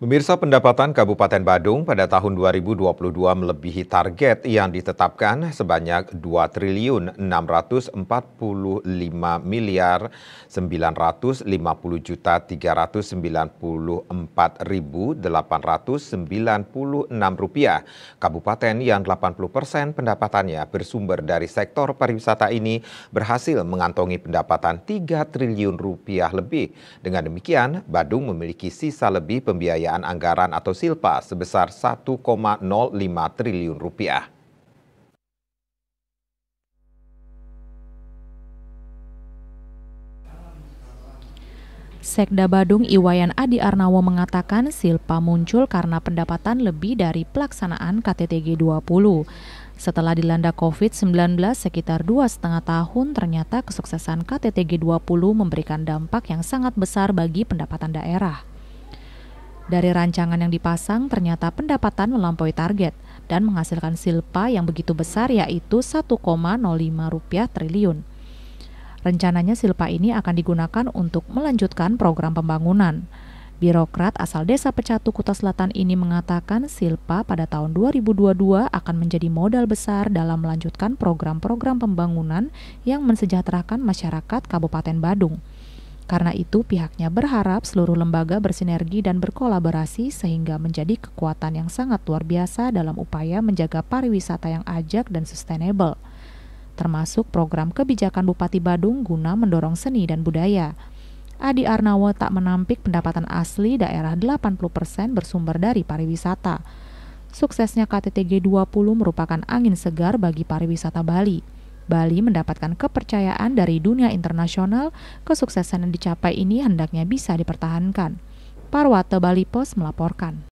Pemirsa pendapatan Kabupaten Badung pada tahun 2022 melebihi target yang ditetapkan sebanyak 2 triliun 645 miliar 950 juta 394.896 rupiah. Kabupaten yang 80 persen pendapatannya bersumber dari sektor pariwisata ini berhasil mengantongi pendapatan 3 triliun rupiah lebih. Dengan demikian, Badung memiliki sisa lebih pembiayaan pembiayaan anggaran atau SILPA sebesar 1,05 triliun rupiah. Sekda Badung Iwayan Adi Arnawo mengatakan Silpa muncul karena pendapatan lebih dari pelaksanaan KTTG 20. Setelah dilanda COVID-19 sekitar dua setengah tahun, ternyata kesuksesan KTTG 20 memberikan dampak yang sangat besar bagi pendapatan daerah. Dari rancangan yang dipasang, ternyata pendapatan melampaui target dan menghasilkan silpa yang begitu besar yaitu 1,05 rupiah triliun. Rencananya silpa ini akan digunakan untuk melanjutkan program pembangunan. Birokrat asal desa Pecatu Kuta Selatan ini mengatakan Silpa pada tahun 2022 akan menjadi modal besar dalam melanjutkan program-program pembangunan yang mensejahterakan masyarakat Kabupaten Badung. Karena itu, pihaknya berharap seluruh lembaga bersinergi dan berkolaborasi sehingga menjadi kekuatan yang sangat luar biasa dalam upaya menjaga pariwisata yang ajak dan sustainable, termasuk program kebijakan Bupati Badung guna mendorong seni dan budaya. Adi Arnawa tak menampik pendapatan asli daerah 80% bersumber dari pariwisata. Suksesnya KTTG 20 merupakan angin segar bagi pariwisata Bali. Bali mendapatkan kepercayaan dari dunia internasional, kesuksesan yang dicapai ini hendaknya bisa dipertahankan. Parwate Bali Post melaporkan.